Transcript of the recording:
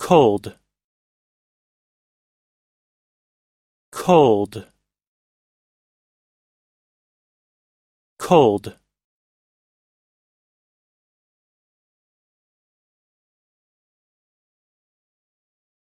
cold cold cold